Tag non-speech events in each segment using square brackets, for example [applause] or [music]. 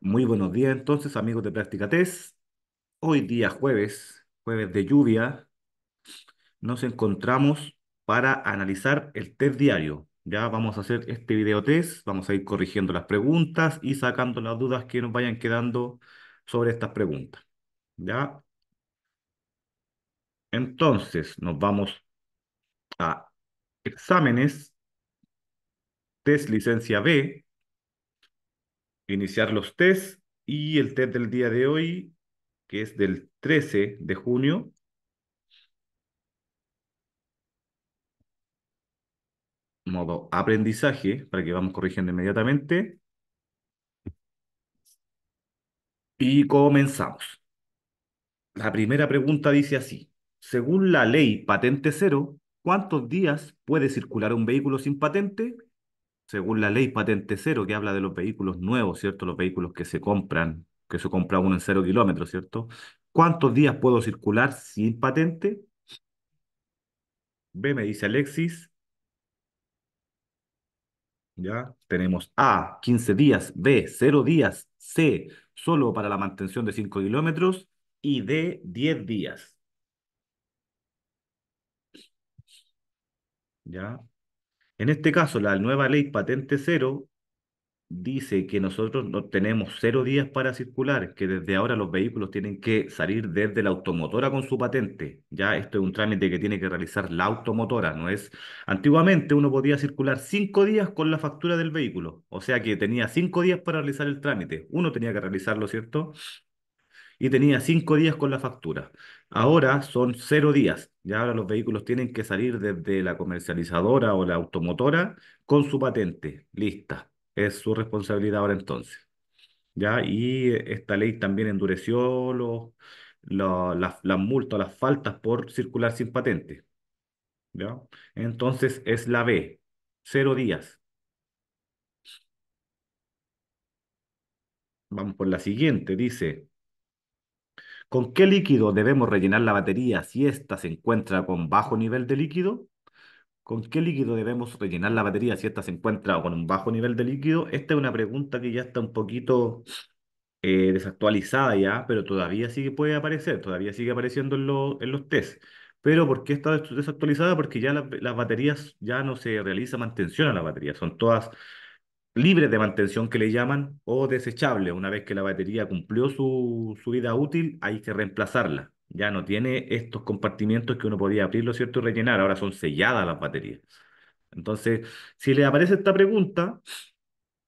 muy buenos días entonces, amigos de Práctica Test. Hoy día jueves, jueves de lluvia, nos encontramos para analizar el test diario. Ya vamos a hacer este video test, vamos a ir corrigiendo las preguntas y sacando las dudas que nos vayan quedando sobre estas preguntas. Ya. Entonces, nos vamos a exámenes, test licencia B, iniciar los test y el test del día de hoy, que es del 13 de junio. Modo aprendizaje, para que vamos corrigiendo inmediatamente. Y comenzamos. La primera pregunta dice así. Según la ley patente cero, ¿cuántos días puede circular un vehículo sin patente? según la ley patente cero que habla de los vehículos nuevos, ¿cierto? Los vehículos que se compran, que se compra uno en cero kilómetros, ¿cierto? ¿Cuántos días puedo circular sin patente? B me dice Alexis. Ya, tenemos A, 15 días, B, cero días, C, solo para la mantención de 5 kilómetros y D, 10 días. ¿Ya? En este caso, la nueva ley patente cero dice que nosotros no tenemos cero días para circular, que desde ahora los vehículos tienen que salir desde la automotora con su patente. Ya esto es un trámite que tiene que realizar la automotora, no es... Antiguamente uno podía circular cinco días con la factura del vehículo, o sea que tenía cinco días para realizar el trámite. Uno tenía que realizarlo, ¿cierto? Y tenía cinco días con la factura. Ahora son cero días. Ya ahora los vehículos tienen que salir desde la comercializadora o la automotora con su patente lista. Es su responsabilidad ahora entonces. Ya, y eh, esta ley también endureció los, las, las multas, las faltas por circular sin patente. ¿Ya? Entonces es la B, cero días. Vamos por la siguiente, dice, ¿Con qué líquido debemos rellenar la batería si ésta se encuentra con bajo nivel de líquido? ¿Con qué líquido debemos rellenar la batería si ésta se encuentra con un bajo nivel de líquido? Esta es una pregunta que ya está un poquito eh, desactualizada ya, pero todavía sigue puede aparecer, todavía sigue apareciendo en, los test. Pero ¿por qué está desactualizada? Porque ya las baterías, ya no se realiza mantención a las baterías, son todas libre de mantención que le llaman, o desechable. Una vez que la batería cumplió su, su vida útil, hay que reemplazarla. Ya no tiene estos compartimientos que uno podía abrirlo, ¿cierto? Y rellenar. Ahora son selladas las baterías. Entonces, si le aparece esta pregunta,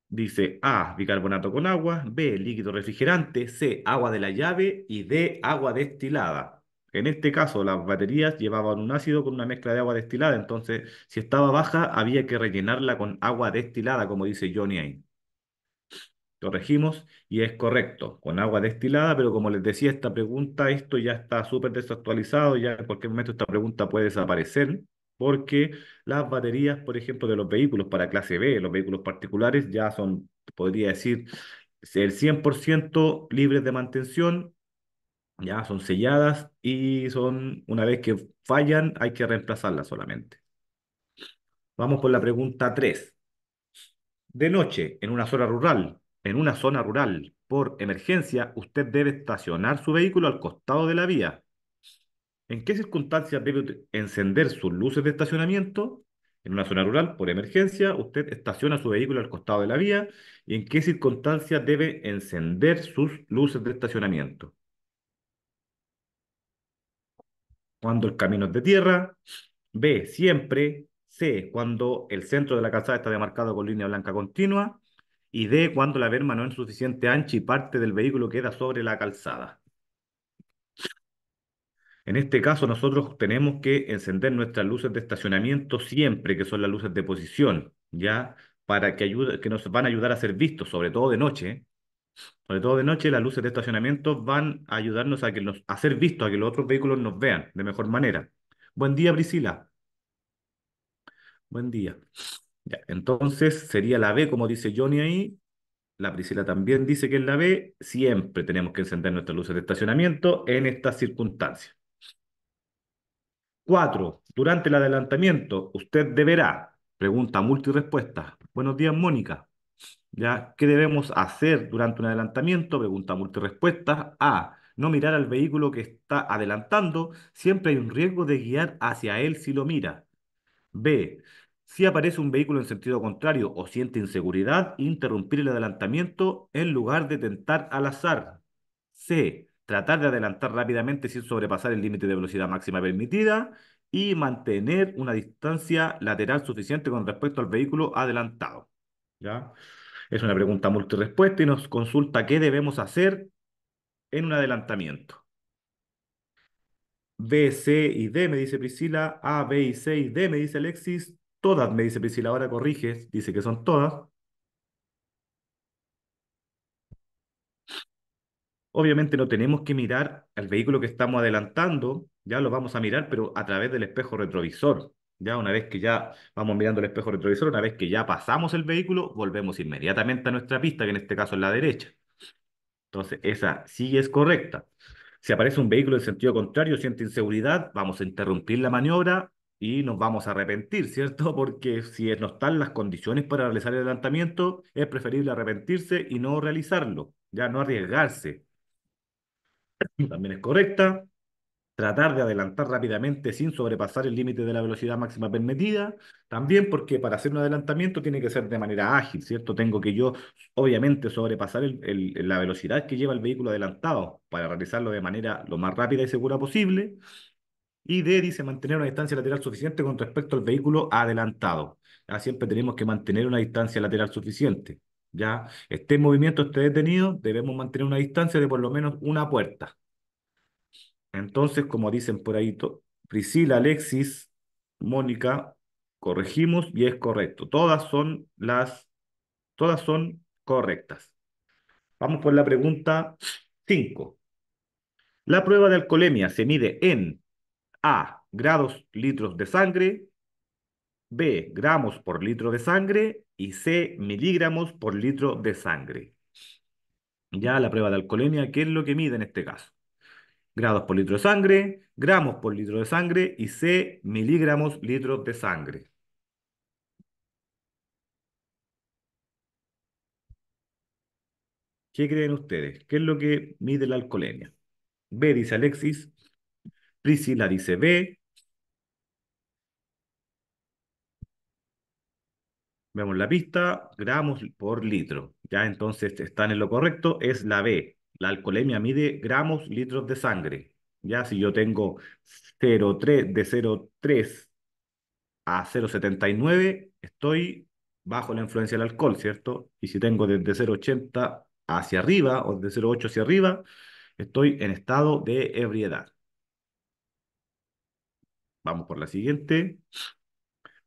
dice A, bicarbonato con agua, B, líquido refrigerante, C, agua de la llave y D, agua destilada. En este caso, las baterías llevaban un ácido con una mezcla de agua destilada, entonces si estaba baja había que rellenarla con agua destilada, como dice Johnny ahí. Corregimos y es correcto, con agua destilada, pero como les decía, esta pregunta, esto ya está súper desactualizado, ya en cualquier momento esta pregunta puede desaparecer, porque las baterías, por ejemplo, de los vehículos para clase B, los vehículos particulares, ya son, podría decir, el 100% libres de mantención ya son selladas y son, una vez que fallan, hay que reemplazarlas solamente. Vamos por la pregunta 3. De noche, en una zona rural, en una zona rural, por emergencia, usted debe estacionar su vehículo al costado de la vía. ¿En qué circunstancias debe encender sus luces de estacionamiento? En una zona rural, por emergencia, usted estaciona su vehículo al costado de la vía. ¿Y en qué circunstancias debe encender sus luces de estacionamiento? cuando el camino es de tierra, B, siempre, C, cuando el centro de la calzada está demarcado con línea blanca continua, y D, cuando la verma no es suficiente ancha y parte del vehículo queda sobre la calzada. En este caso, nosotros tenemos que encender nuestras luces de estacionamiento siempre, que son las luces de posición, ¿ya? Para que nos van a ayudar a ser vistos, sobre todo de noche, sobre todo de noche, las luces de estacionamiento van a ayudarnos a, que ser vistos, a que los otros vehículos nos vean de mejor manera. Buen día, Priscila. Buen día. entonces sería la B, como dice Johnny ahí. La Priscila también dice que es la B. Siempre tenemos que encender nuestras luces de estacionamiento en estas circunstancias. Cuatro, durante el adelantamiento, usted deberá. Pregunta multirespuesta. Buenos días, Mónica. ¿Qué debemos hacer durante un adelantamiento? Pregunta multirespuesta. A. No mirar al vehículo que está adelantando. Siempre hay un riesgo de guiar hacia él si lo mira. B. Si aparece un vehículo en sentido contrario o siente inseguridad, interrumpir el adelantamiento en lugar de tentar al azar. C. Tratar de adelantar rápidamente sin sobrepasar el límite de velocidad máxima permitida y mantener una distancia lateral suficiente con respecto al vehículo adelantado. ¿Ya? Es una pregunta multirespuesta y nos consulta qué debemos hacer en un adelantamiento. B, C y D, me dice Priscila. A, B y C y D, me dice Alexis. Todas, me dice Priscila. Ahora corriges, dice que son todas. Obviamente no tenemos que mirar al vehículo que estamos adelantando, ya lo vamos a mirar, pero a través del espejo retrovisor. Ya una vez que ya vamos mirando el espejo retrovisor, una vez que ya pasamos el vehículo, volvemos inmediatamente a nuestra pista, que en este caso es la derecha. Entonces, esa sí es correcta. Si aparece un vehículo en sentido contrario, siente inseguridad, vamos a interrumpir la maniobra y nos vamos a arrepentir, ¿cierto? [laughs] Porque si no están las condiciones para realizar el adelantamiento, es preferible arrepentirse y no realizarlo, ya no arriesgarse. También es correcta tratar de adelantar rápidamente sin sobrepasar el límite de la velocidad máxima permitida, también porque para hacer un adelantamiento tiene que ser de manera ágil, ¿cierto? Tengo que yo, obviamente, sobrepasar el, la velocidad que lleva el vehículo adelantado para realizarlo de manera lo más rápida y segura posible. Y D dice mantener una distancia lateral suficiente con respecto al vehículo adelantado. siempre tenemos que mantener una distancia lateral suficiente. Ya esté movimiento, esté detenido, debemos mantener una distancia de por lo menos una puerta. Entonces, como dicen por ahí, Priscila, Alexis, Mónica, corregimos y es correcto. Todas son las, todas son correctas. Vamos por la pregunta 5. La prueba de alcoholemia se mide en A, grados litros de sangre, B, gramos por litro de sangre y C, miligramos por litro de sangre. Ya la prueba de alcoholemia, ¿qué es lo que mide en este caso? grados por litro de sangre, gramos por litro de sangre y C miligramos litro de sangre. ¿Qué creen ustedes? ¿Qué es lo que mide la alcoholemia? B dice Alexis, Priscila dice B. Vemos la pista, gramos por litro. Ya entonces están en lo correcto, es la B. La alcoholemia mide gramos, litros de sangre. Ya si yo tengo 0,3 de 0,3 a 0,79, estoy bajo la influencia del alcohol, ¿cierto? Y si tengo desde 0,80 hacia arriba o de 0,8 hacia arriba, estoy en estado de ebriedad. Vamos por la siguiente.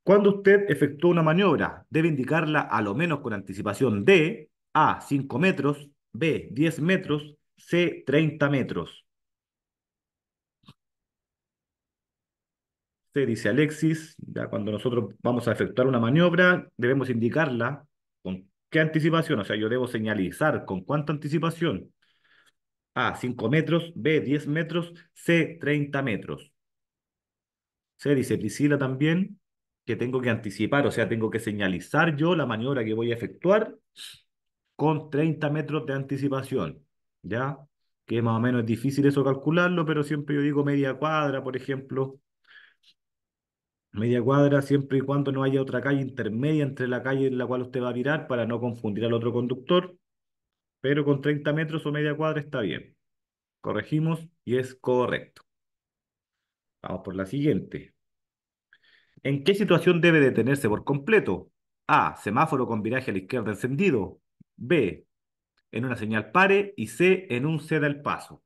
Cuando usted efectúa una maniobra, debe indicarla a lo menos con anticipación de A, 5 metros, B, 10 metros, C, 30 metros. Se dice Alexis, ya cuando nosotros vamos a efectuar una maniobra, debemos indicarla con qué anticipación, o sea, yo debo señalizar con cuánta anticipación. A, 5 metros, B, 10 metros, C, 30 metros. Se dice Priscila también, que tengo que anticipar, o sea, tengo que señalizar yo la maniobra que voy a efectuar con 30 metros de anticipación, ¿ya? Que más o menos es difícil eso calcularlo, pero siempre yo digo media cuadra, por ejemplo. Media cuadra siempre y cuando no haya otra calle intermedia entre la calle en la cual usted va a virar para no confundir al otro conductor, pero con 30 metros o media cuadra está bien. Corregimos y es correcto. Vamos por la siguiente. ¿En qué situación debe detenerse por completo? A. Semáforo con viraje a la izquierda encendido. B, en una señal pare y C, en un C del paso.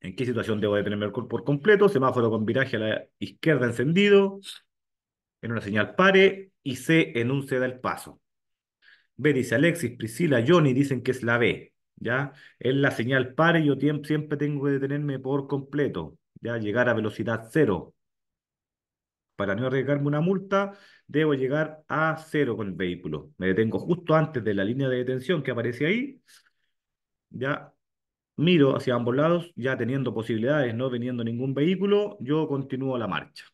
¿En qué situación debo detenerme por completo? Semáforo con viraje a la izquierda encendido, en una señal pare y C, en un C del paso. B dice Alexis, Priscila, Johnny dicen que es la B. ¿Ya? Es la señal pare, yo siempre tengo que detenerme por completo. ¿Ya? Llegar a velocidad cero para no arriesgarme una multa, debo llegar a cero con el vehículo. Me detengo justo antes de la línea de detención que aparece ahí. Ya miro hacia ambos lados, ya teniendo posibilidades, no viniendo ningún vehículo, yo continúo la marcha.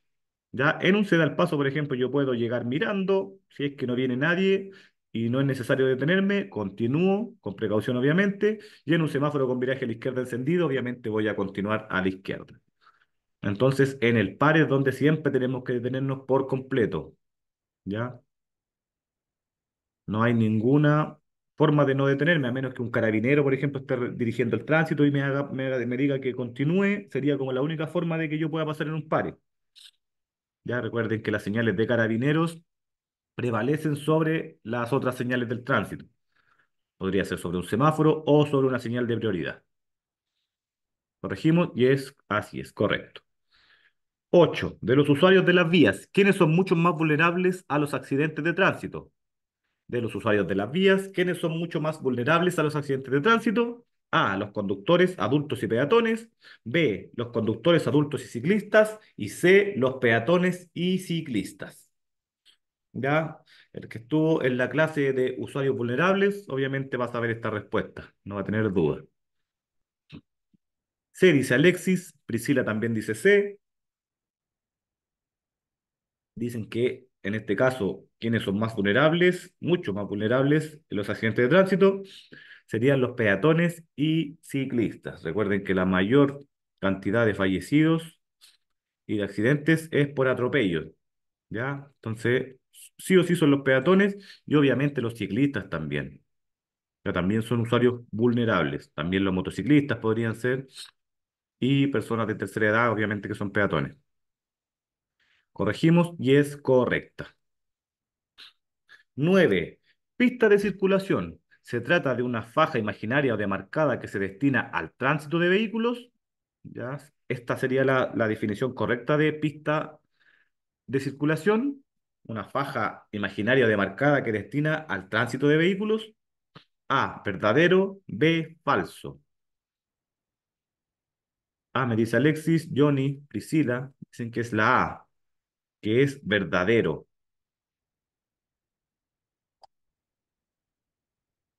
Ya en un sedal paso, por ejemplo, yo puedo llegar mirando, si es que no viene nadie y no es necesario detenerme, continúo, con precaución obviamente, y en un semáforo con viraje a la izquierda encendido, obviamente voy a continuar a la izquierda. Entonces, en el par es donde siempre tenemos que detenernos por completo. ¿Ya? No hay ninguna forma de no detenerme, a menos que un carabinero, por ejemplo, esté dirigiendo el tránsito y me, haga, me, diga que continúe, sería como la única forma de que yo pueda pasar en un par. Ya recuerden que las señales de carabineros prevalecen sobre las otras señales del tránsito. Podría ser sobre un semáforo o sobre una señal de prioridad. Corregimos y es así, es correcto. 8. De los usuarios de las vías, ¿quiénes son mucho más vulnerables a los accidentes de tránsito? De los usuarios de las vías, ¿quiénes son mucho más vulnerables a los accidentes de tránsito? A. Los conductores adultos y peatones. B. Los conductores adultos y ciclistas. Y C. Los peatones y ciclistas. ¿Ya? El que estuvo en la clase de usuarios vulnerables, obviamente va a saber esta respuesta, no va a tener duda. C dice Alexis, Priscila también dice C, dicen que en este caso, quienes son más vulnerables, mucho más vulnerables en los accidentes de tránsito, serían los peatones y ciclistas. Recuerden que la mayor cantidad de fallecidos y de accidentes es por atropellos. ¿Ya? Entonces, sí o sí son los peatones y obviamente los ciclistas también. Ya también son usuarios vulnerables. También los motociclistas podrían ser y personas de tercera edad, obviamente que son peatones. Corregimos y es correcta. 9. Pista de circulación. Se trata de una faja imaginaria o demarcada que se destina al tránsito de vehículos. ¿Ya? Esta sería la, la definición correcta de pista de circulación. Una faja imaginaria o demarcada que destina al tránsito de vehículos. A, verdadero. B, falso. A, me dice Alexis, Johnny, Priscila. Dicen que es la A que es verdadero.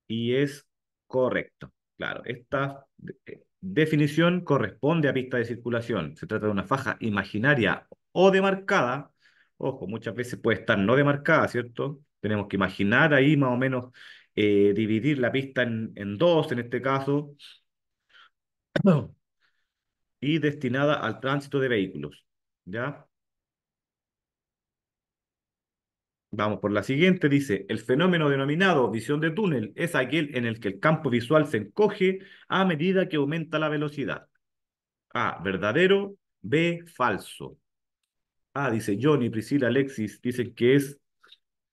Y es correcto. Claro, esta eh, definición corresponde a pista de circulación. Se trata de una faja imaginaria o demarcada. Ojo, muchas veces puede estar no demarcada, ¿cierto? Tenemos que imaginar ahí más o menos eh, dividir la pista en, dos, en este caso. [clears throat] Y destinada al tránsito de vehículos. ¿Ya? Vamos por la siguiente, dice, el fenómeno denominado visión de túnel es aquel en el que el campo visual se encoge a medida que aumenta la velocidad. A, verdadero, B, falso. A, dice Johnny, Priscila, Alexis, dicen que es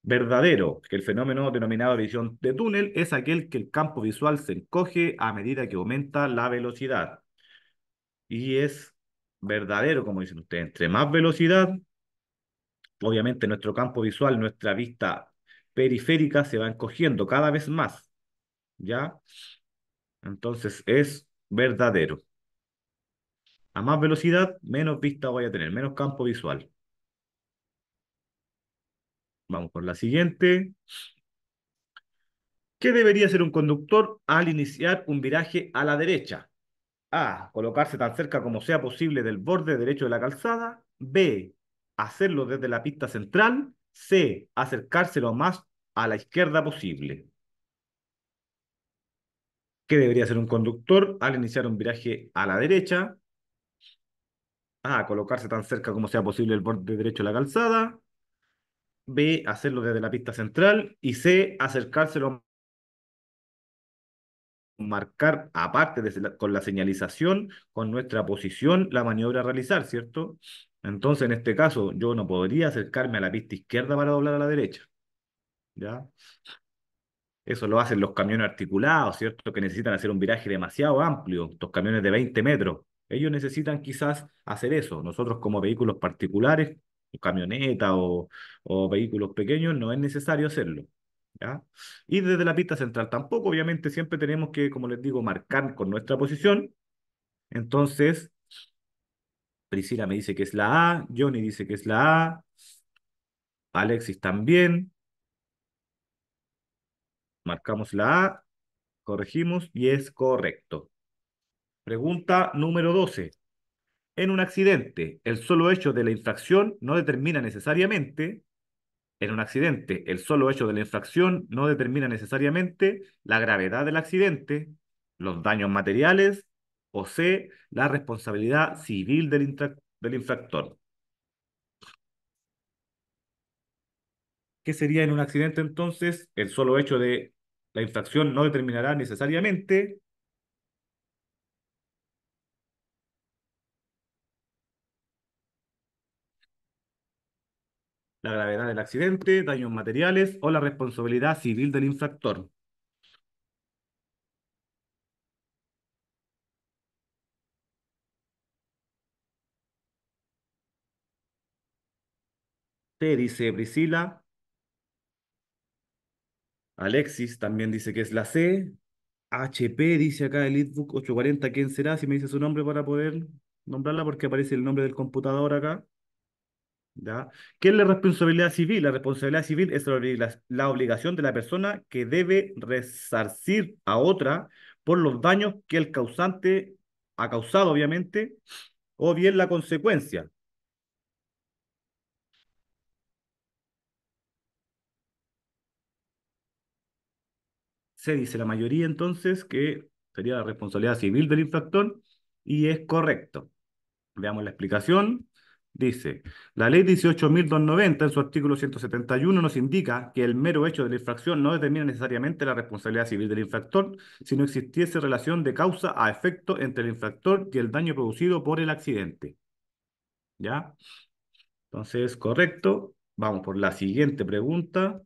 verdadero, que el fenómeno denominado visión de túnel es aquel que el campo visual se encoge a medida que aumenta la velocidad. Y es verdadero, como dicen ustedes, entre más velocidad, obviamente nuestro campo visual, nuestra vista periférica se va encogiendo cada vez más, ¿ya? Entonces es verdadero. A más velocidad, menos vista voy a tener, menos campo visual. Vamos por la siguiente. ¿Qué debería hacer un conductor al iniciar un viraje a la derecha? A. Colocarse tan cerca como sea posible del borde derecho de la calzada. B hacerlo desde la pista central, C, Acercárselo más a la izquierda posible. ¿Qué debería hacer un conductor al iniciar un viraje a la derecha? A, colocarse tan cerca como sea posible el borde derecho de la calzada. B, hacerlo desde la pista central. Y C, acercárselo marcar, aparte con la señalización, con nuestra posición, la maniobra a realizar, ¿cierto? Entonces, en este caso, yo no podría acercarme a la pista izquierda para doblar a la derecha. ¿Ya? Eso lo hacen los camiones articulados, ¿cierto? Que necesitan hacer un viraje demasiado amplio, Estos camiones de 20 metros. Ellos necesitan quizás hacer eso. Nosotros como vehículos particulares, camionetas o, o vehículos pequeños, no es necesario hacerlo. ¿Ya? Y desde la pista central tampoco, obviamente siempre tenemos que, como les digo, marcar con nuestra posición. Entonces, Priscila me dice que es la A, Johnny dice que es la A, Alexis también. Marcamos la A, corregimos y es correcto. Pregunta número 12. En un accidente, el solo hecho de la infracción no determina necesariamente, en un accidente, el solo hecho de la infracción no determina necesariamente la gravedad del accidente, los daños materiales o C, la responsabilidad civil del, infractor. ¿Qué sería en un accidente entonces? El solo hecho de la infracción no determinará necesariamente la gravedad del accidente, daños materiales o la responsabilidad civil del infractor. T dice Priscila. Alexis también dice que es la C. HP dice acá el ocho 840. ¿Quién será? Si me dice su nombre para poder nombrarla porque aparece el nombre del computador acá. ¿Ya? ¿Qué es la responsabilidad civil? La responsabilidad civil es la obligación de la persona que debe resarcir a otra por los daños que el causante ha causado, obviamente, o bien la consecuencia. dice la mayoría entonces que sería la responsabilidad civil del infractor y es correcto. Veamos la explicación. Dice, la ley 18.290 en su artículo 171 nos indica que el mero hecho de la infracción no determina necesariamente la responsabilidad civil del infractor, si no existiese relación de causa a efecto entre el infractor y el daño producido por el accidente. ¿Ya? Entonces, correcto. Vamos por la siguiente pregunta.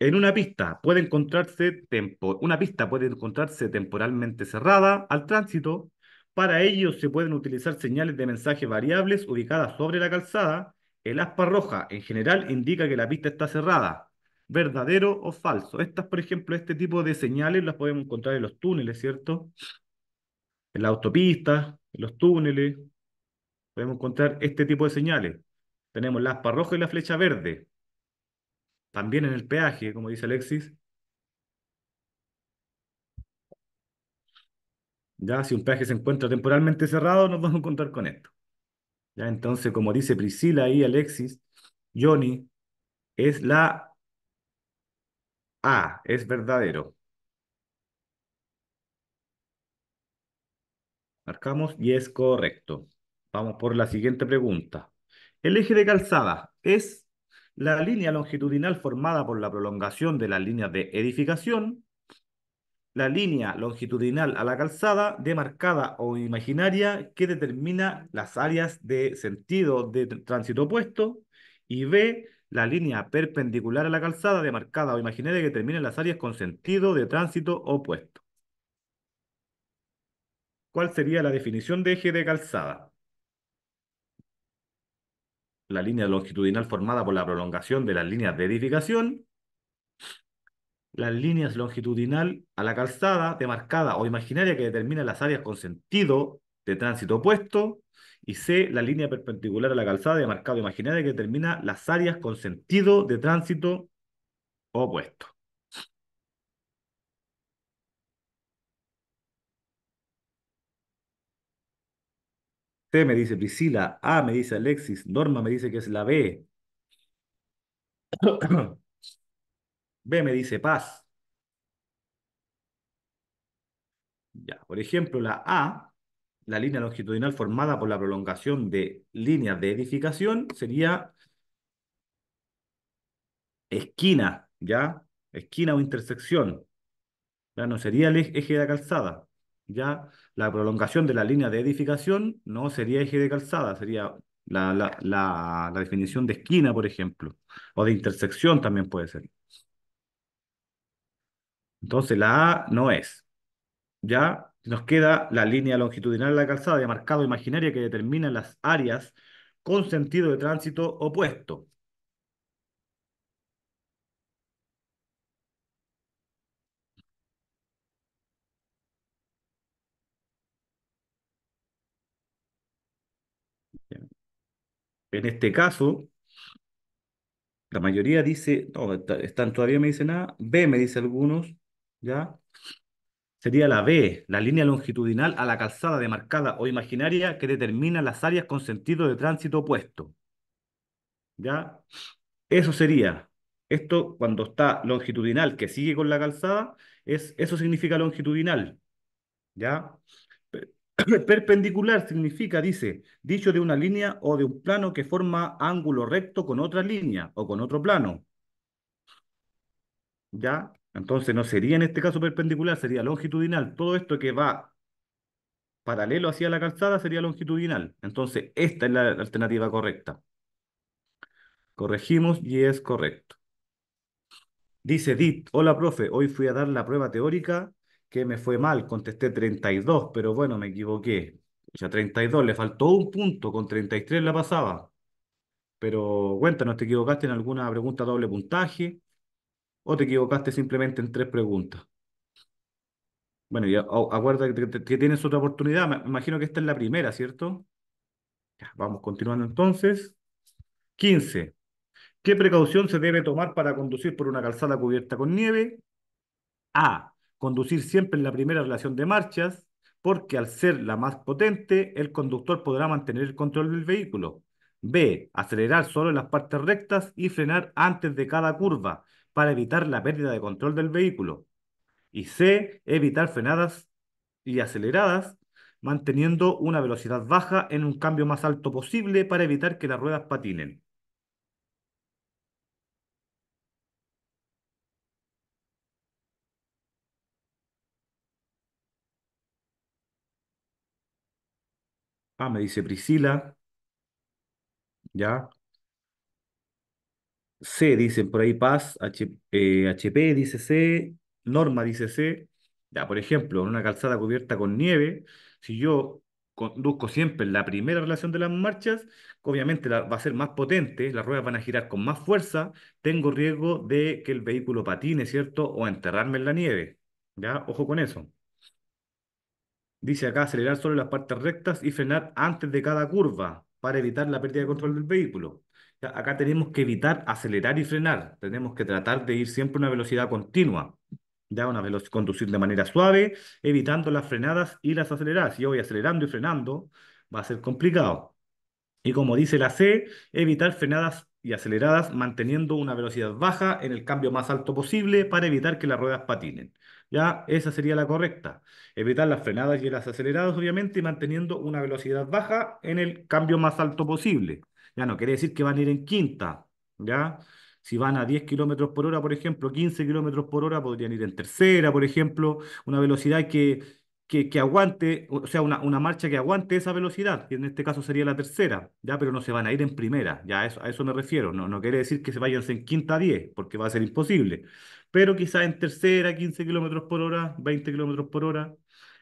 En una pista puede encontrarse una pista puede encontrarse temporalmente cerrada al tránsito. Para ello se pueden utilizar señales de mensaje variables ubicadas sobre la calzada. El aspa roja en general indica que la pista está cerrada, verdadero o falso. Estas, por ejemplo, este tipo de señales las podemos encontrar en los túneles, ¿cierto? En la autopista, en los túneles. Podemos encontrar este tipo de señales. Tenemos la aspa roja y la flecha verde también en el peaje, como dice Alexis. Ya, si un peaje se encuentra temporalmente cerrado, nos vamos a encontrar con esto. Ya, entonces, como dice Priscila y Alexis, Johnny es la A, es verdadero. Marcamos y es correcto. Vamos por la siguiente pregunta. El eje de calzada es la línea longitudinal formada por la prolongación de las líneas de edificación, la línea longitudinal a la calzada demarcada o imaginaria que determina las áreas de sentido de tránsito opuesto y B, la línea perpendicular a la calzada demarcada o imaginaria que determina las áreas con sentido de tránsito opuesto. ¿Cuál sería la definición de eje de calzada? la línea longitudinal formada por la prolongación de las líneas de edificación, las líneas longitudinal a la calzada demarcada o imaginaria que determina las áreas con sentido de tránsito opuesto, y C, la línea perpendicular a la calzada demarcada o imaginaria que determina las áreas con sentido de tránsito opuesto. me dice Priscila, A me dice Alexis, Norma me dice que es la B. [coughs] B me dice Paz. Ya, por ejemplo, la A, la línea longitudinal formada por la prolongación de líneas de edificación, sería esquina, ¿ya? Esquina o intersección. Ya no sería el eje de la calzada ya la prolongación de la línea de edificación no sería eje de calzada, sería la, definición de esquina, por ejemplo, o de intersección también puede ser. Entonces la A no es. Ya nos queda la línea longitudinal de la calzada de marcado imaginaria que determina las áreas con sentido de tránsito opuesto. En este caso, la mayoría dice, no, están todavía me dicen A, B me dice algunos, ¿ya? Sería la B, la línea longitudinal a la calzada demarcada o imaginaria que determina las áreas con sentido de tránsito opuesto. ¿Ya? Eso sería, esto cuando está longitudinal que sigue con la calzada, es, eso significa longitudinal. ¿Ya? Perpendicular significa, dice, dicho de una línea o de un plano que forma ángulo recto con otra línea o con otro plano. ¿Ya? Entonces no sería en este caso perpendicular, sería longitudinal. Todo esto que va paralelo hacia la calzada sería longitudinal. Entonces esta es la alternativa correcta. Corregimos y es correcto. Dice Dit, hola profe, hoy fui a dar la prueba teórica que me fue mal, contesté 32, pero bueno, me equivoqué. O sea, 32, le faltó un punto, con 33 la pasaba. Pero cuéntanos, ¿te equivocaste en alguna pregunta doble puntaje? ¿O te equivocaste simplemente en tres preguntas? Bueno, y acuerda que, tienes otra oportunidad. Me imagino que esta es la primera, ¿cierto? vamos continuando entonces. 15. ¿Qué precaución se debe tomar para conducir por una calzada cubierta con nieve? A conducir siempre en la primera relación de marchas, porque al ser la más potente, el conductor podrá mantener el control del vehículo. B. Acelerar solo en las partes rectas y frenar antes de cada curva para evitar la pérdida de control del vehículo. Y C. Evitar frenadas y aceleradas manteniendo una velocidad baja en un cambio más alto posible para evitar que las ruedas patinen. me dice Priscila. Ya. C, dicen por ahí Paz. HP eh, dice C. Norma dice C. Ya, por ejemplo, en una calzada cubierta con nieve, si yo conduzco siempre la primera relación de las marchas, obviamente va a ser más potente, las ruedas van a girar con más fuerza, tengo riesgo de que el vehículo patine, ¿cierto? O enterrarme en la nieve. ¿Ya? Ojo con eso. Dice acá acelerar solo las partes rectas y frenar antes de cada curva para evitar la pérdida de control del vehículo. acá tenemos que evitar acelerar y frenar. Tenemos que tratar de ir siempre a una velocidad continua. Ya una velocidad, conducir de manera suave, evitando las frenadas y las aceleradas. Si yo voy acelerando y frenando, va a ser complicado. Y como dice la C, evitar frenadas y aceleradas manteniendo una velocidad baja en el cambio más alto posible para evitar que las ruedas patinen ya esa sería la correcta. Evitar las frenadas y las aceleradas, obviamente, y manteniendo una velocidad baja en el cambio más alto posible. Ya no quiere decir que van a ir en quinta, ¿ya? Si van a 10 kilómetros por hora, por ejemplo, 15 kilómetros por hora, podrían ir en tercera, por ejemplo, una velocidad que, que, aguante, o sea, una, una, marcha que aguante esa velocidad, y en este caso sería la tercera, ya, pero no se van a ir en primera, ya a eso, a eso me refiero, no, no quiere decir que se vayan en quinta a 10, porque va a ser imposible, pero quizás en tercera, 15 kilómetros por hora, 20 kilómetros por hora,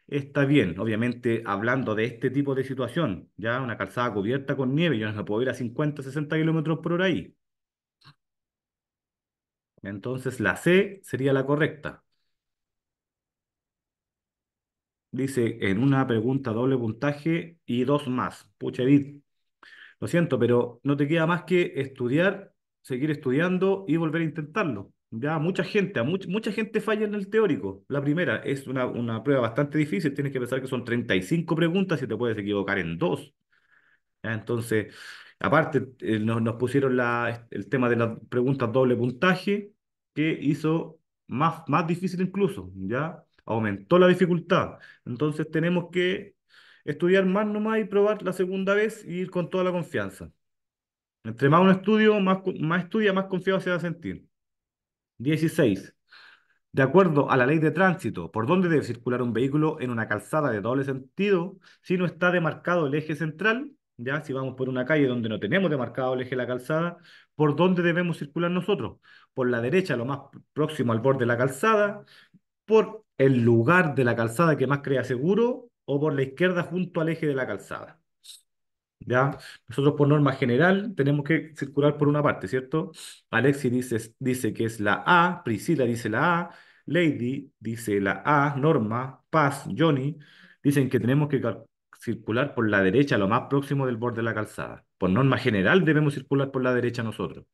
está bien. Obviamente, hablando de este tipo de situación, ya una calzada cubierta con nieve, yo no puedo ir a 50, 60 kilómetros por hora ahí. Entonces, la C sería la correcta. Dice, en una pregunta doble puntaje y dos más. Pucha, Edith, lo siento, pero no te queda más que estudiar, seguir estudiando y volver a intentarlo. Ya, mucha gente, mucha gente falla en el teórico. La primera es una, una prueba bastante difícil, tienes que pensar que son 35 preguntas y te puedes equivocar en dos. Entonces, aparte, eh, nos, nos pusieron la, el tema de las preguntas doble puntaje, que hizo más, más difícil incluso, ¿ya? Aumentó la dificultad. Entonces, tenemos que estudiar más nomás y probar la segunda vez y ir con toda la confianza. Entre más uno estudio, más, más estudia, más confiado se va a sentir. 16. De acuerdo a la ley de tránsito, ¿por dónde debe circular un vehículo en una calzada de doble sentido si no está demarcado el eje central? Ya, si vamos por una calle donde no tenemos demarcado el eje de la calzada, ¿por dónde debemos circular nosotros? Por la derecha, lo más próximo al borde de la calzada, por el lugar de la calzada que más crea seguro o por la izquierda junto al eje de la calzada. ¿ya? Nosotros por norma general tenemos que circular por una parte, ¿cierto? Alexi dice, dice que es la A, Priscila dice la A, Lady dice la A, Norma, Paz, Johnny, dicen que tenemos que circular por la derecha, lo más próximo del borde de la calzada. Por norma general debemos circular por la derecha nosotros.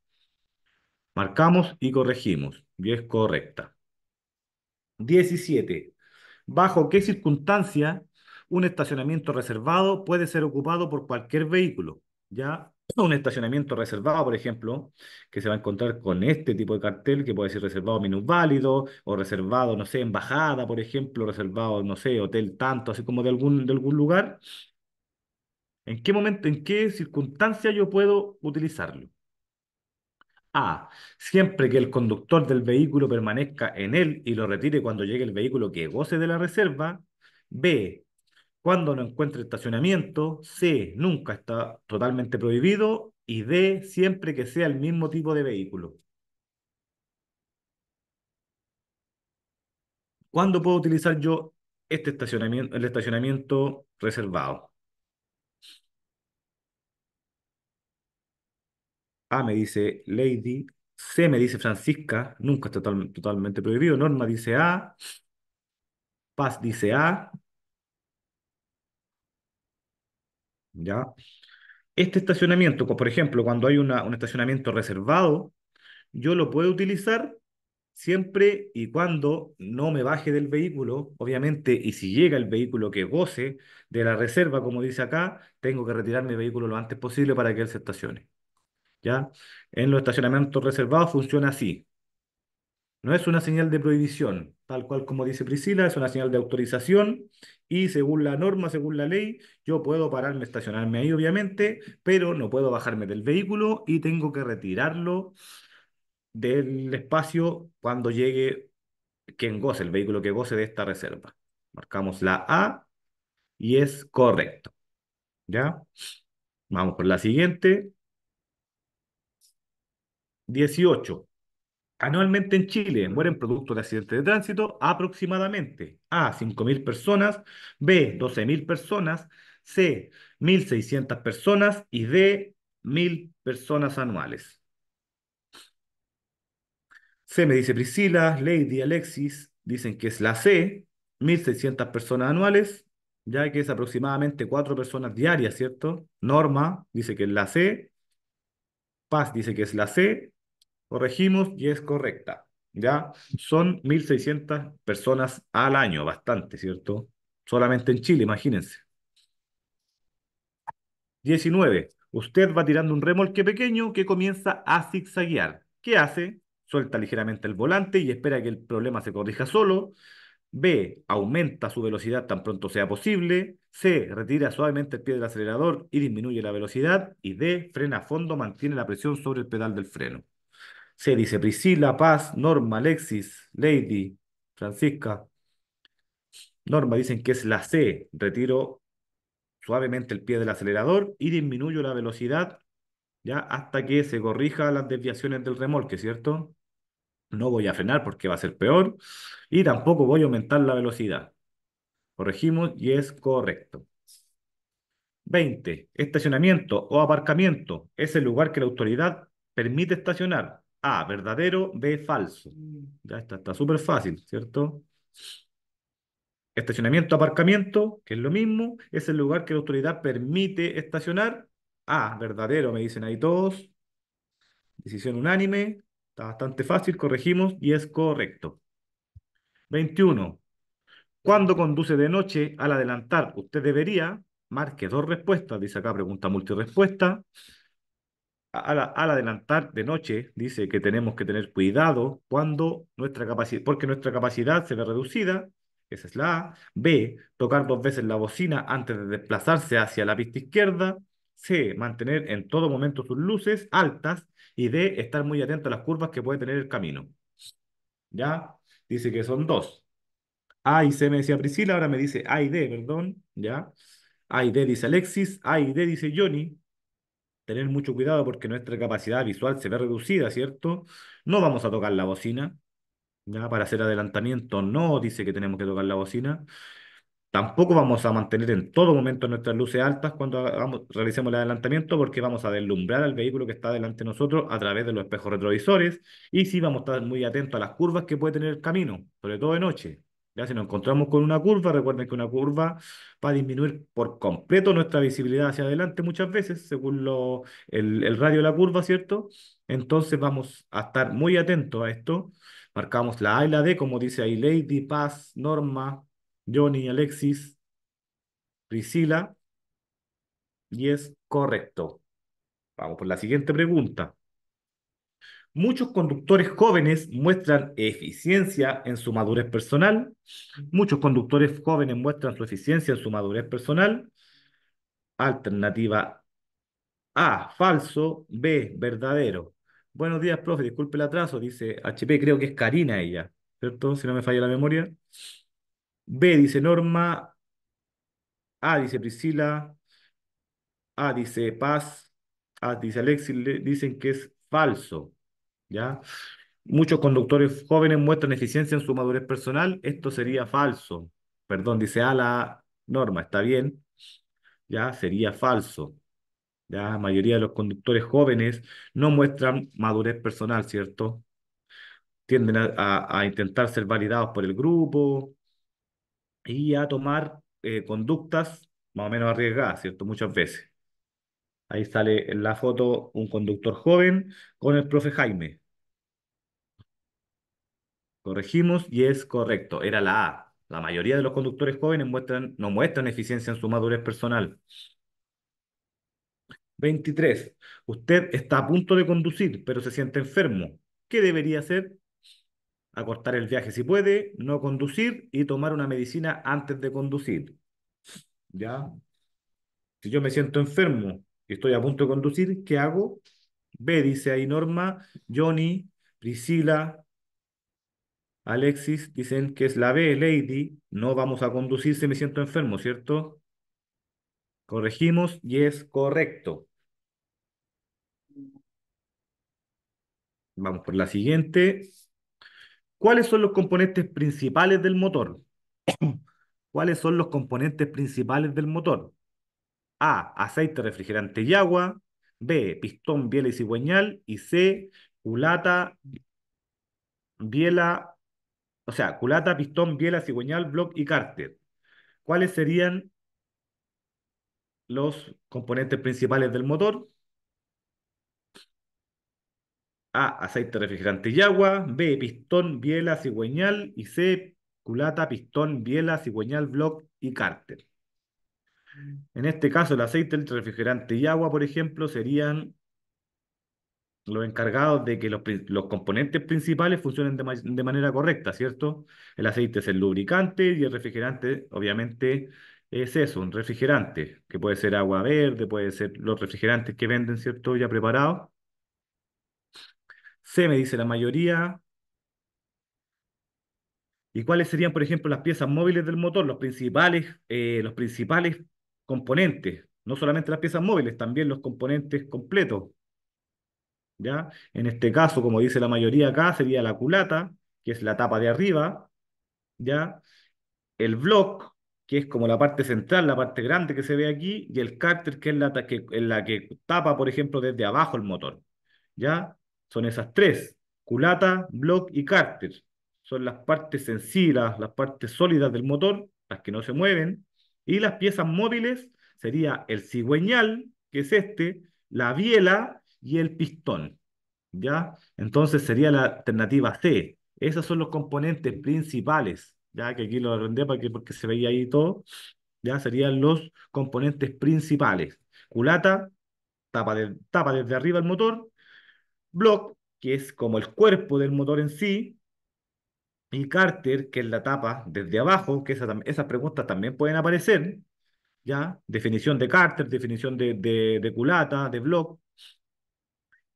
Marcamos y corregimos. Y es correcta. 17. ¿Bajo qué circunstancia un estacionamiento reservado puede ser ocupado por cualquier vehículo, ¿ya? [clears throat] Un estacionamiento reservado, por ejemplo, que se va a encontrar con este tipo de cartel que puede ser reservado válido, o reservado, no sé, embajada, por ejemplo, reservado, no sé, hotel tanto, así como de algún, de algún lugar. ¿En qué momento, en qué circunstancia yo puedo utilizarlo? A. Siempre que el conductor del vehículo permanezca en él y lo retire cuando llegue el vehículo que goce de la reserva. B. Cuando no encuentre estacionamiento, C, nunca está totalmente prohibido y D, siempre que sea el mismo tipo de vehículo. ¿Cuándo puedo utilizar yo este estacionamiento, el estacionamiento reservado? A me dice Lady, C me dice Francisca, nunca está totalmente prohibido. Norma dice A, Paz dice A, ¿ya? Este estacionamiento, por ejemplo, cuando hay un estacionamiento reservado, yo lo puedo utilizar siempre y cuando no me baje del vehículo, obviamente, y si llega el vehículo que goce de la reserva, como dice acá, tengo que retirar mi vehículo lo antes posible para que él se estacione. ¿Ya? En los estacionamientos reservados funciona así. No es una señal de prohibición, tal cual como dice Priscila, es una señal de autorización y según la norma, según la ley, yo puedo pararme, estacionarme ahí obviamente, pero no puedo bajarme del vehículo y tengo que retirarlo del espacio cuando llegue quien goce, el vehículo que goce de esta reserva. Marcamos la A y es correcto. ¿Ya? Vamos por la siguiente. 18. Anualmente en Chile mueren producto de accidentes de tránsito aproximadamente A. 5.000 personas, B. 12.000 personas, C. 1.600 personas y D. 1.000 personas anuales. C me dice Priscila, Lady, Alexis, dicen que es la C, 1.600 personas anuales, ya que es aproximadamente 4 personas diarias, ¿cierto? Norma dice que es la C, Paz dice que es la C, Corregimos y es correcta. ¿Ya? Son 1.600 personas al año, bastante, ¿cierto? Solamente en Chile, imagínense. 19. Usted va tirando un remolque pequeño que comienza a zigzaguear. ¿Qué hace? Suelta ligeramente el volante y espera que el problema se corrija solo. B. Aumenta su velocidad tan pronto sea posible. C. Retira suavemente el pie del acelerador y disminuye la velocidad. Y D. Frena a fondo, mantiene la presión sobre el pedal del freno se dice Priscila, Paz, Norma, Alexis, Lady, Francisca. Norma, dicen que es la C. Retiro suavemente el pie del acelerador y disminuyo la velocidad ya hasta que se corrija las desviaciones del remolque, ¿cierto? No voy a frenar porque va a ser peor y tampoco voy a aumentar la velocidad. Corregimos y es correcto. 20. Estacionamiento o aparcamiento es el lugar que la autoridad permite estacionar a, verdadero, B, falso. Mm. Ya está, está súper fácil, ¿cierto? Estacionamiento, aparcamiento, que es lo mismo, es el lugar que la autoridad permite estacionar. A, verdadero, me dicen ahí todos. Decisión unánime, está bastante fácil, corregimos y es correcto. 21. Cuando conduce de noche al adelantar, usted debería, marque dos respuestas, dice acá pregunta multirespuesta al, adelantar de noche, dice que tenemos que tener cuidado cuando nuestra capacidad, porque nuestra capacidad se ve reducida, esa es la A. B, tocar dos veces la bocina antes de desplazarse hacia la pista izquierda. C, mantener en todo momento sus luces altas. Y D, estar muy atento a las curvas que puede tener el camino. ¿Ya? Dice que son dos. A y C me decía Priscila, ahora me dice A y D, perdón. ¿Ya? A y D dice Alexis, A y D dice Johnny tener mucho cuidado porque nuestra capacidad visual se ve reducida, ¿cierto? No vamos a tocar la bocina, ¿ya? Para hacer adelantamiento no dice que tenemos que tocar la bocina. Tampoco vamos a mantener en todo momento nuestras luces altas cuando hagamos, realicemos el adelantamiento porque vamos a deslumbrar al vehículo que está delante de nosotros a través de los espejos retrovisores y sí vamos a estar muy atentos a las curvas que puede tener el camino, sobre todo de noche. ¿Ya? Si nos encontramos con una curva, recuerden que una curva va a disminuir por completo nuestra visibilidad hacia adelante muchas veces, según lo, el, radio de la curva, ¿cierto? Entonces vamos a estar muy atentos a esto. Marcamos la A y la D, como dice ahí Lady, Paz, Norma, Johnny, Alexis, Priscila. Y es correcto. Vamos por la siguiente pregunta. Muchos conductores jóvenes muestran eficiencia en su madurez personal. Muchos conductores jóvenes muestran su eficiencia en su madurez personal. Alternativa A, falso. B, verdadero. Buenos días, profe. Disculpe el atraso, dice HP. Creo que es Karina ella, ¿cierto? Si no me falla la memoria. B, dice Norma. A, dice Priscila. A, dice Paz. A, dice Alexis. dicen que es falso. ¿ya? Muchos conductores jóvenes muestran eficiencia en su madurez personal. Esto sería falso. Perdón, dice a la norma, está bien. Ya sería falso. Ya la mayoría de los conductores jóvenes no muestran madurez personal, ¿cierto? Tienden a, intentar ser validados por el grupo y a tomar eh, conductas más o menos arriesgadas, ¿cierto? Muchas veces. Ahí sale en la foto un conductor joven con el profe Jaime. Corregimos y es correcto, era la A. La mayoría de los conductores jóvenes muestran, no muestran eficiencia en su madurez personal. 23. Usted está a punto de conducir, pero se siente enfermo. ¿Qué debería hacer? Acortar el viaje si puede, no conducir y tomar una medicina antes de conducir. ¿Ya? Si yo me siento enfermo estoy a punto de conducir, ¿qué hago? B, dice ahí Norma, Johnny, Priscila, Alexis, dicen que es la B, Lady, no vamos a conducir si me siento enfermo, ¿cierto? Corregimos y es correcto. Vamos por la siguiente. ¿Cuáles son los componentes principales del motor? [coughs] ¿Cuáles son los componentes principales del motor? A. Aceite refrigerante y agua. B. Pistón, biela y cigüeñal. Y C. Culata, biela, o sea, culata, pistón, biela, cigüeñal, block y cárter. ¿Cuáles serían los componentes principales del motor? A. Aceite refrigerante y agua. B. Pistón, biela, cigüeñal. Y C. Culata, pistón, biela, cigüeñal, block y cárter. En este caso, el aceite, el refrigerante y agua, por ejemplo, serían los encargados de que los, componentes principales funcionen de, manera correcta, ¿cierto? El aceite es el lubricante y el refrigerante, obviamente, es eso, un refrigerante, que puede ser agua verde, puede ser los refrigerantes que venden, ¿cierto? Ya preparados. Se me dice la mayoría. ¿Y cuáles serían, por ejemplo, las piezas móviles del motor? Los principales, eh, los principales componentes, no solamente las piezas móviles, también los componentes completos. ¿Ya? En este caso, como dice la mayoría acá, sería la culata, que es la tapa de arriba, ¿ya? El block, que es como la parte central, la parte grande que se ve aquí, y el cárter, que es la que, la que tapa, por ejemplo, desde abajo el motor. ¿Ya? Son esas tres, culata, block y cárter. Son las partes sencillas, las partes sólidas del motor, las que no se mueven, y las piezas móviles sería el cigüeñal, que es este, la biela y el pistón. ¿Ya? Entonces sería la alternativa C. Esos son los componentes principales, ya que aquí lo arrendé porque, porque se veía ahí todo. Ya serían los componentes principales. Culata, tapa, de, tapa desde arriba el motor. Block, que es como el cuerpo del motor en sí, y cárter, que es la tapa desde abajo, que esas preguntas también pueden aparecer, ¿ya? Definición de cárter, definición de, culata, de block.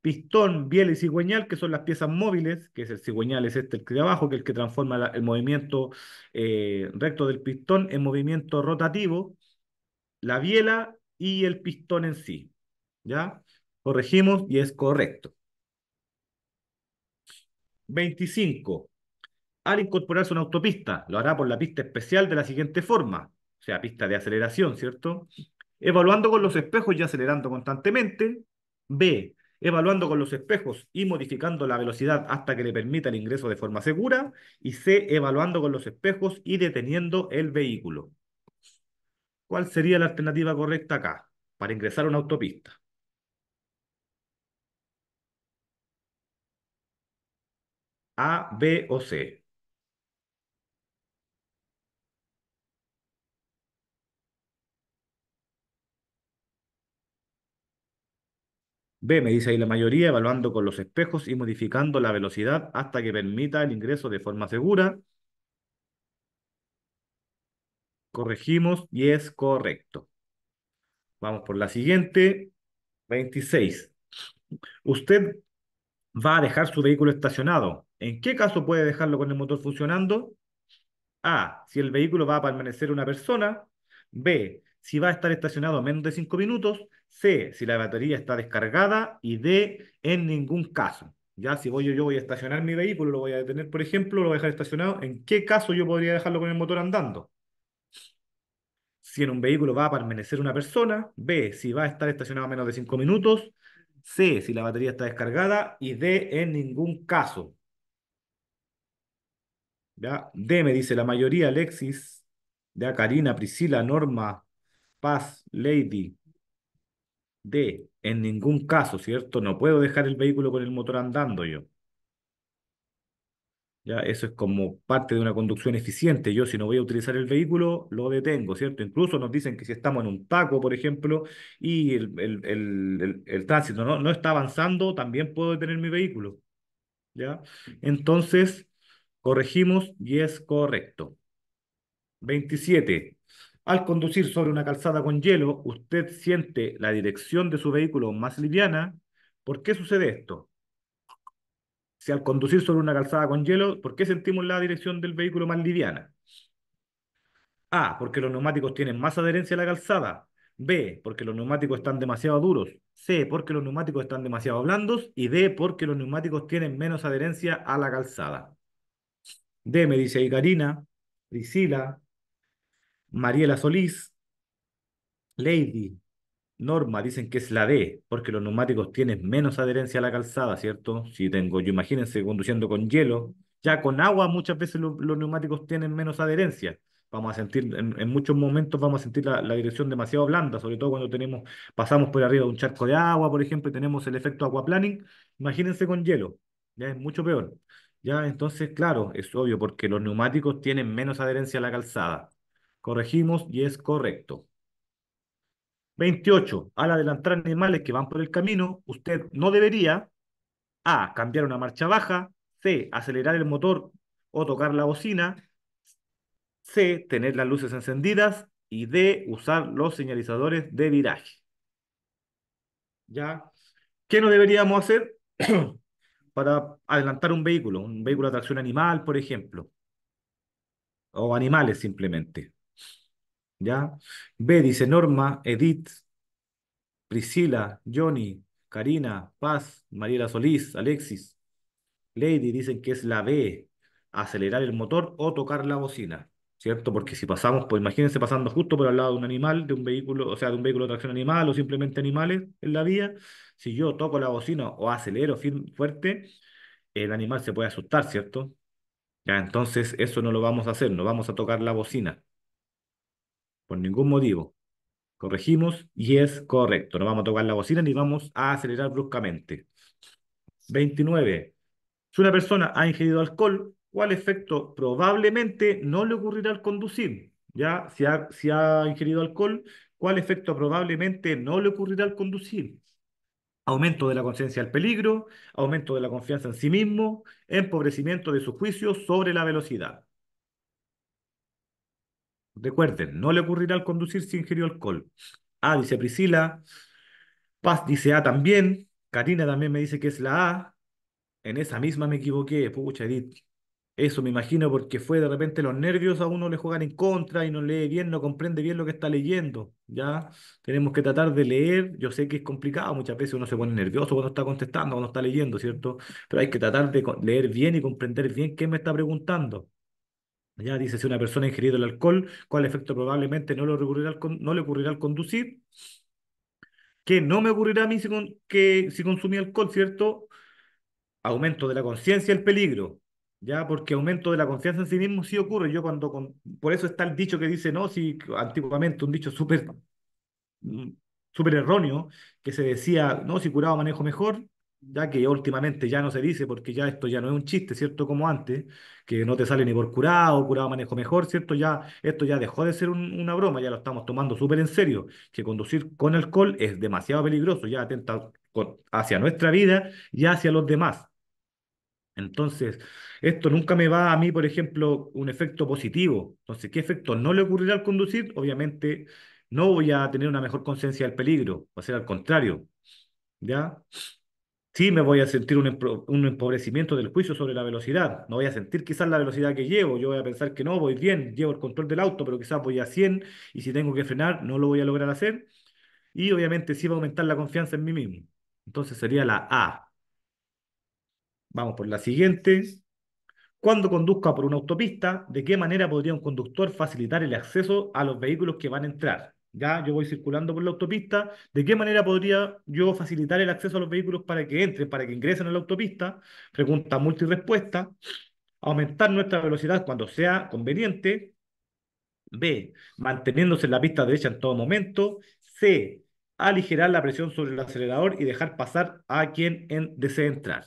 Pistón, biela y cigüeñal, que son las piezas móviles, que es el cigüeñal, es este el de abajo, que es el que transforma el movimiento eh, recto del pistón en movimiento rotativo, la biela y el pistón en sí, ¿ya? Corregimos y es correcto. 25 al incorporarse a una autopista. Lo hará por la pista especial de la siguiente forma, o sea, pista de aceleración, ¿cierto? Evaluando con los espejos y acelerando constantemente. B. Evaluando con los espejos y modificando la velocidad hasta que le permita el ingreso de forma segura. Y C. Evaluando con los espejos y deteniendo el vehículo. ¿Cuál sería la alternativa correcta acá para ingresar a una autopista? A, B o C. B, me dice ahí la mayoría, evaluando con los espejos y modificando la velocidad hasta que permita el ingreso de forma segura. Corregimos y es correcto. Vamos por la siguiente. 26. Usted va a dejar su vehículo estacionado. ¿En qué caso puede dejarlo con el motor funcionando? A. Si el vehículo va a permanecer una persona. B si va a estar estacionado menos de 5 minutos, C, si la batería está descargada y D, en ningún caso. Ya si voy yo, voy a estacionar mi vehículo, lo voy a detener, por ejemplo, lo voy a dejar estacionado, ¿en qué caso yo podría dejarlo con el motor andando? Si en un vehículo va a permanecer una persona, B, si va a estar estacionado menos de 5 minutos, C, si la batería está descargada y D, en ningún caso. ¿Ya? D me dice la mayoría, Alexis, ya Karina, Priscila, Norma, Paz, Lady. D. En ningún caso, ¿cierto? No puedo dejar el vehículo con el motor andando yo. Ya, eso es como parte de una conducción eficiente. Yo, si no voy a utilizar el vehículo, lo detengo, ¿cierto? Incluso nos dicen que si estamos en un taco, por ejemplo, y el, el, tránsito no, no está avanzando, también puedo detener mi vehículo. ¿Ya? Entonces, corregimos y es correcto. 27. Al conducir sobre una calzada con hielo, usted siente la dirección de su vehículo más liviana. ¿Por qué sucede esto? Si al conducir sobre una calzada con hielo, ¿por qué sentimos la dirección del vehículo más liviana? A. Porque los neumáticos tienen más adherencia a la calzada. B. Porque los neumáticos están demasiado duros. C. Porque los neumáticos están demasiado blandos. Y D. Porque los neumáticos tienen menos adherencia a la calzada. D. Me dice ahí Karina, Priscila, Mariela Solís, Lady, Norma, dicen que es la D, porque los neumáticos tienen menos adherencia a la calzada, ¿cierto? Si tengo, yo imagínense conduciendo con hielo, ya con agua muchas veces los neumáticos tienen menos adherencia. Vamos a sentir, en, muchos momentos vamos a sentir la, dirección demasiado blanda, sobre todo cuando tenemos, pasamos por arriba de un charco de agua, por ejemplo, y tenemos el efecto aquaplaning. Imagínense con hielo, ya es mucho peor. Ya, entonces, claro, es obvio, porque los neumáticos tienen menos adherencia a la calzada. Corregimos y es correcto. 28. Al adelantar animales que van por el camino, usted no debería A. Cambiar una marcha baja. C. Acelerar el motor o tocar la bocina. C. Tener las luces encendidas. Y D. Usar los señalizadores de viraje. ¿Ya? ¿Qué no deberíamos hacer [clears throat] para adelantar un vehículo? Un vehículo de tracción animal, por ejemplo. O animales simplemente. ¿ya? B dice Norma, Edith, Priscila, Johnny, Karina, Paz, Mariela Solís, Alexis. Lady dicen que es la B, acelerar el motor o tocar la bocina, ¿cierto? Porque si pasamos, pues imagínense pasando justo por al lado de un animal, de un vehículo, o sea, de un vehículo de tracción animal o simplemente animales en la vía, si yo toco la bocina o acelero fuerte, el animal se puede asustar, ¿cierto? Ya, entonces eso no lo vamos a hacer, no vamos a tocar la bocina por ningún motivo. Corregimos y es correcto. No vamos a tocar la bocina ni vamos a acelerar bruscamente. 29. Si una persona ha ingerido alcohol, ¿cuál efecto probablemente no le ocurrirá al conducir? Ya, si ha, si ha ingerido alcohol, ¿cuál efecto probablemente no le ocurrirá al conducir? Aumento de la conciencia del peligro, aumento de la confianza en sí mismo, empobrecimiento de su juicio sobre la velocidad. Recuerden, no le ocurrirá al conducir si ingirió alcohol. A dice Priscila, Paz dice A también, Karina también me dice que es la A. En esa misma me equivoqué, pucha Edith. Eso me imagino porque fue de repente los nervios a uno le juegan en contra y no lee bien, no comprende bien lo que está leyendo. Ya tenemos que tratar de leer. Yo sé que es complicado, muchas veces uno se pone nervioso cuando está contestando, cuando está leyendo, ¿cierto? Pero hay que tratar de leer bien y comprender bien qué me está preguntando. Ya dice, si una persona ha ingerido el alcohol, cuál efecto probablemente no, le ocurrirá al conducir, que no me ocurrirá a mí si, que, si consumí alcohol, ¿cierto? Aumento de la conciencia, el peligro, ya porque aumento de la confianza en sí mismo sí ocurre. Yo cuando, por eso está el dicho que dice, no, si antiguamente un dicho súper mm, súper erróneo, que se decía, no, si curaba manejo mejor, ya que últimamente ya no se dice porque ya esto ya no es un chiste, ¿cierto? Como antes, que no te sale ni por curado, curado manejo mejor, ¿cierto? Ya esto ya dejó de ser una broma, ya lo estamos tomando súper en serio, que conducir con alcohol es demasiado peligroso, ya atenta hacia nuestra vida y hacia los demás. Entonces, esto nunca me va a mí, por ejemplo, un efecto positivo. Entonces, ¿qué efecto no le ocurrirá al conducir? Obviamente, no voy a tener una mejor conciencia del peligro, va a ser al contrario. ¿Ya? Sí, me voy a sentir un, empobrecimiento del juicio sobre la velocidad. No voy a sentir quizás la velocidad que llevo. Yo voy a pensar que no, voy bien, llevo el control del auto, pero quizás voy a 100 y si tengo que frenar, no lo voy a lograr hacer. Y obviamente sí va a aumentar la confianza en mí mismo. Entonces sería la A. Vamos por la siguiente. Cuando conduzca por una autopista, ¿de qué manera podría un conductor facilitar el acceso a los vehículos que van a entrar? Ya, yo voy circulando por la autopista. ¿De qué manera podría yo facilitar el acceso a los vehículos para que entren, para que ingresen a la autopista? Pregunta multirespuesta. Aumentar nuestra velocidad cuando sea conveniente. B. Manteniéndose en la pista derecha en todo momento. C. Aligerar la presión sobre el acelerador y dejar pasar a quien en, desee entrar.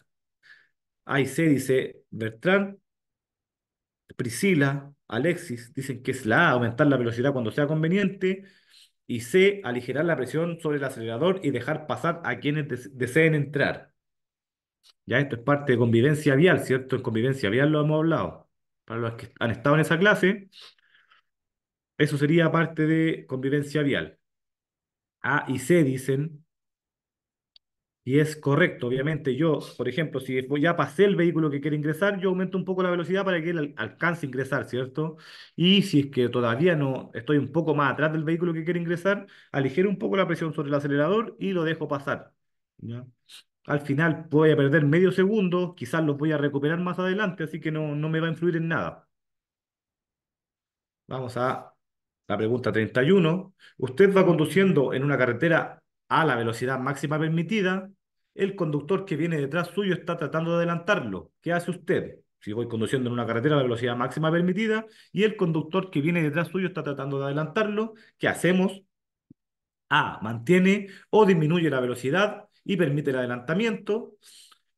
Ahí C, dice Bertrand. Priscila, Alexis, dicen que es la A, aumentar la velocidad cuando sea conveniente y C, aligerar la presión sobre el acelerador y dejar pasar a quienes deseen entrar. Ya esto es parte de convivencia vial, ¿cierto? En convivencia vial lo hemos hablado. Para los que han estado en esa clase, eso sería parte de convivencia vial. A y C dicen y es correcto, obviamente. Yo, por ejemplo, si ya pasé el vehículo que quiere ingresar, yo aumento un poco la velocidad para que él alcance a ingresar, ¿cierto? Y si es que todavía no estoy un poco más atrás del vehículo que quiere ingresar, aligero un poco la presión sobre el acelerador y lo dejo pasar. Al final voy a perder medio segundo, quizás lo voy a recuperar más adelante, así que no, no me va a influir en nada. Vamos a la pregunta 31. Usted va conduciendo en una carretera a la velocidad máxima permitida, el conductor que viene detrás suyo está tratando de adelantarlo. ¿Qué hace usted? Si voy conduciendo en una carretera a la velocidad máxima permitida y el conductor que viene detrás suyo está tratando de adelantarlo, ¿qué hacemos? A. Mantiene o disminuye la velocidad y permite el adelantamiento.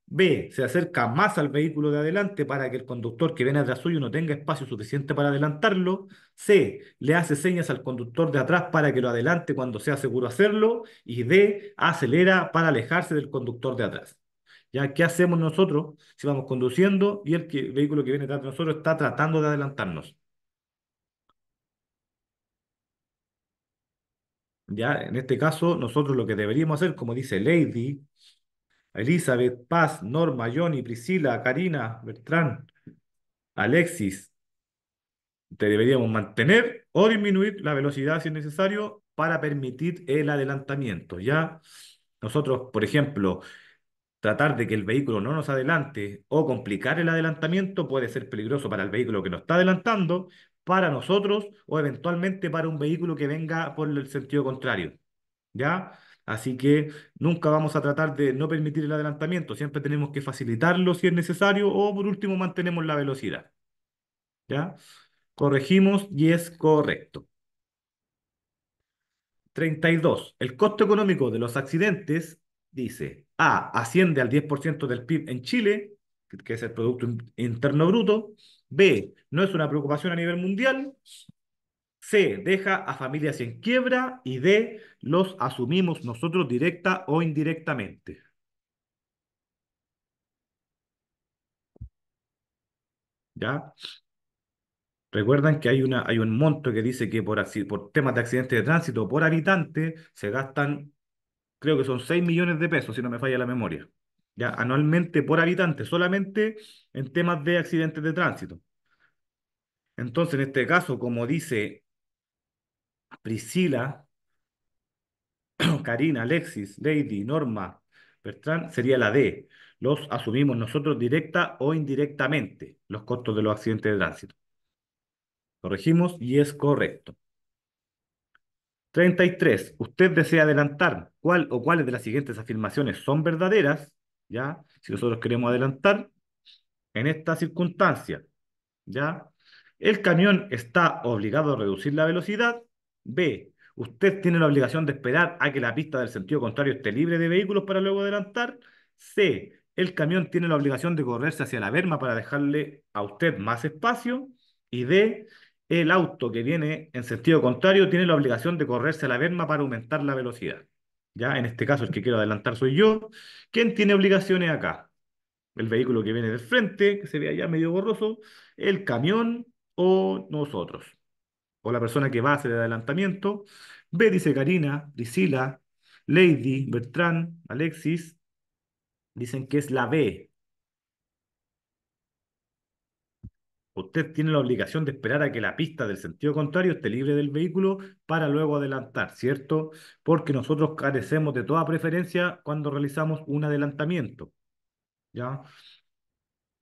B. Se acerca más al vehículo de adelante para que el conductor que viene atrás suyo no tenga espacio suficiente para adelantarlo. C. Le hace señas al conductor de atrás para que lo adelante cuando sea seguro hacerlo. Y D. Acelera para alejarse del conductor de atrás. ¿Ya qué hacemos nosotros si vamos conduciendo y el, vehículo que viene detrás de nosotros está tratando de adelantarnos? Ya, en este caso, nosotros lo que deberíamos hacer, como dice Lady, Elizabeth, Paz, Norma, Johnny, Priscila, Karina, Bertrán, Alexis. Te deberíamos mantener o disminuir la velocidad si es necesario para permitir el adelantamiento. Ya nosotros, por ejemplo, tratar de que el vehículo no nos adelante o complicar el adelantamiento puede ser peligroso para el vehículo que nos está adelantando, para nosotros o eventualmente para un vehículo que venga por el sentido contrario. ¿Ya? Así que nunca vamos a tratar de no permitir el adelantamiento, siempre tenemos que facilitarlo si es necesario o por último mantenemos la velocidad. ¿Ya? Corregimos y es correcto. 32. El costo económico de los accidentes, dice, A, asciende al 10% del PIB en Chile, que es el Producto Interno Bruto. B, no es una preocupación a nivel mundial. C. Deja a familias en quiebra. Y D. Los asumimos nosotros directa o indirectamente. ¿Ya? Recuerdan que hay, una, hay un monto que dice que por, por temas de accidentes de tránsito por habitante se gastan, creo que son 6 millones de pesos, si no me falla la memoria. ¿Ya? Anualmente por habitante, solamente en temas de accidentes de tránsito. Entonces, en este caso, como dice Priscila, [clears throat] Karina, Alexis, Lady, Norma, Bertrand, sería la D. Los asumimos nosotros directa o indirectamente, los costos de los accidentes de tránsito. Corregimos y es correcto. 33. Usted desea adelantar cuál o cuáles de las siguientes afirmaciones son verdaderas, ¿ya? Si nosotros queremos adelantar, en esta circunstancia, ¿ya? El camión está obligado a reducir la velocidad B. Usted tiene la obligación de esperar a que la pista del sentido contrario esté libre de vehículos para luego adelantar. C. El camión tiene la obligación de correrse hacia la berma para dejarle a usted más espacio. Y D. El auto que viene en sentido contrario tiene la obligación de correrse a la berma para aumentar la velocidad. Ya, en este caso el que quiero adelantar soy yo. ¿Quién tiene obligaciones acá? El vehículo que viene del frente, que se ve allá medio borroso, el camión o nosotros o la persona que va a hacer el adelantamiento. B dice Karina, Priscila, Lady, Bertrand, Alexis. Dicen que es la B. Usted tiene la obligación de esperar a que la pista del sentido contrario esté libre del vehículo para luego adelantar, ¿cierto? Porque nosotros carecemos de toda preferencia cuando realizamos un adelantamiento. ¿Ya?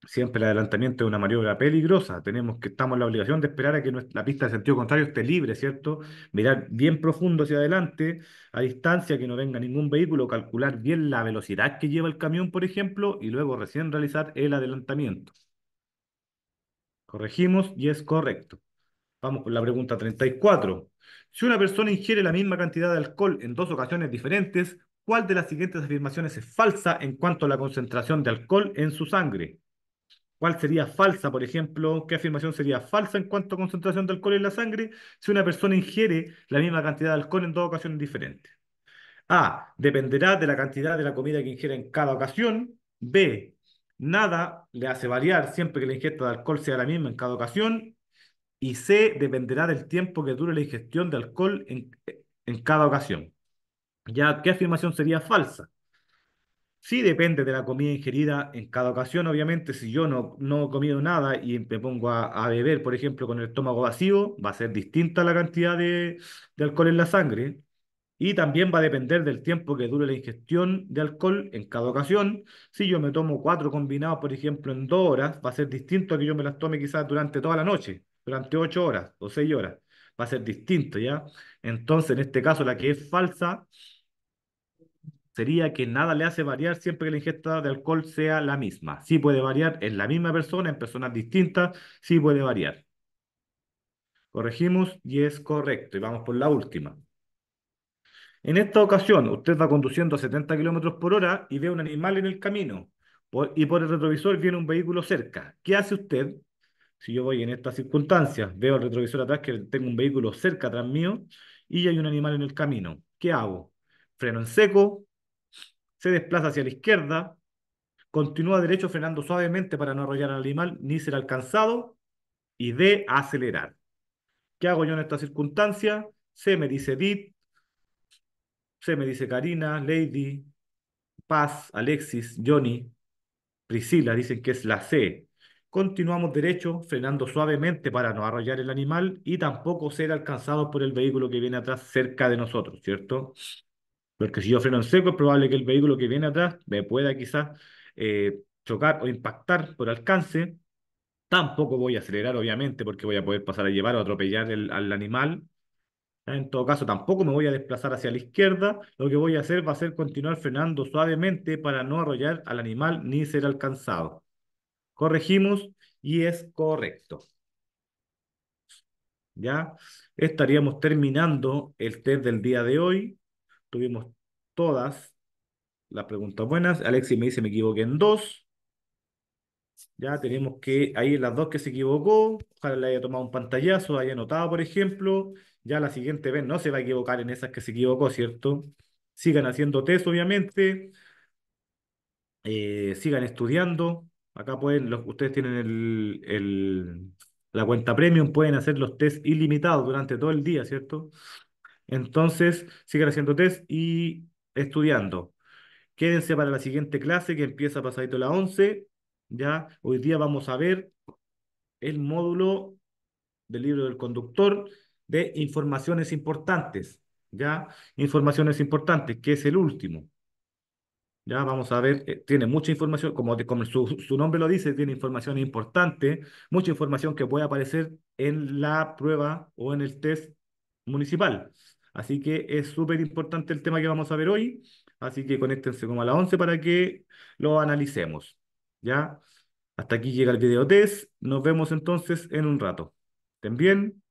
siempre el adelantamiento es una maniobra peligrosa. Tenemos que estamos en la obligación de esperar a que la pista de sentido contrario esté libre, ¿cierto? Mirar bien profundo hacia adelante, a distancia, que no venga ningún vehículo, calcular bien la velocidad que lleva el camión, por ejemplo, y luego recién realizar el adelantamiento. Corregimos y es correcto. Vamos con la pregunta 34. Si una persona ingiere la misma cantidad de alcohol en dos ocasiones diferentes, ¿cuál de las siguientes afirmaciones es falsa en cuanto a la concentración de alcohol en su sangre? cuál sería falsa, por ejemplo, qué afirmación sería falsa en cuanto a concentración de alcohol en la sangre si una persona ingiere la misma cantidad de alcohol en dos ocasiones diferentes. A. Dependerá de la cantidad de la comida que ingiere en cada ocasión. B. Nada le hace variar siempre que la ingesta de alcohol sea la misma en cada ocasión. Y C. Dependerá del tiempo que dure la ingestión de alcohol en, en cada ocasión. Ya, ¿qué afirmación sería falsa? Sí, depende de la comida ingerida en cada ocasión, obviamente. Si yo no, no he comido nada y me pongo a, beber, por ejemplo, con el estómago vacío, va a ser distinta la cantidad de, de alcohol en la sangre. Y también va a depender del tiempo que dure la ingestión de alcohol en cada ocasión. Si yo me tomo cuatro combinados, por ejemplo, en dos horas, va a ser distinto a que yo me las tome quizás durante toda la noche, durante ocho horas o seis horas. Va a ser distinto, ¿ya? Entonces, en este caso, la que es falsa sería que nada le hace variar siempre que la ingesta de alcohol sea la misma. Sí puede variar en la misma persona, en personas distintas, sí puede variar. Corregimos y es correcto. Y vamos por la última. En esta ocasión, usted va conduciendo a 70 kilómetros por hora y ve un animal en el camino. y por el retrovisor viene un vehículo cerca. ¿Qué hace usted? Si yo voy en estas circunstancias, veo el retrovisor atrás que tengo un vehículo cerca atrás mío y hay un animal en el camino. ¿Qué hago? Freno en seco, se desplaza hacia la izquierda, continúa derecho frenando suavemente para no arrollar al animal ni ser alcanzado, y de acelerar. ¿Qué hago yo en esta circunstancia? C me dice Edith, C me dice Karina, Lady, Paz, Alexis, Johnny, Priscila, dicen que es la C. Continuamos derecho, frenando suavemente para no arrollar el animal y tampoco ser alcanzado por el vehículo que viene atrás cerca de nosotros, ¿cierto? Porque si yo freno en seco, es probable que el vehículo que viene atrás me pueda quizás eh, chocar o impactar por alcance. Tampoco voy a acelerar, obviamente, porque voy a poder pasar a llevar o atropellar al animal. En todo caso, tampoco me voy a desplazar hacia la izquierda. Lo que voy a hacer va a ser continuar frenando suavemente para no arrollar al animal ni ser alcanzado. Corregimos y es correcto. ¿Ya? Estaríamos terminando el test del día de hoy. Tuvimos todas las preguntas buenas. Alexis me dice, me equivoqué en dos. Ya tenemos que, ahí las dos que se equivocó, ojalá le haya tomado un pantallazo, haya anotado, por ejemplo. Ya la siguiente vez no se va a equivocar en esas que se equivocó, ¿cierto? Sigan haciendo test, obviamente. Eh, sigan estudiando. Acá pueden, los, ustedes tienen el, el, la cuenta premium, pueden hacer los test ilimitados durante todo el día, ¿cierto? Entonces, sigan haciendo test y estudiando. Quédense para la siguiente clase que empieza pasadito la 11. Ya, hoy día vamos a ver el módulo del libro del conductor de informaciones importantes. Ya, informaciones importantes, que es el último. Ya vamos a ver, eh, tiene mucha información, como, su, su, nombre lo dice, tiene información importante, mucha información que puede aparecer en la prueba o en el test municipal. Así que es súper importante el tema que vamos a ver hoy. Así que conéctense como a las 11 para que lo analicemos. ¿Ya? Hasta aquí llega el video test. Nos vemos entonces en un rato. Estén bien.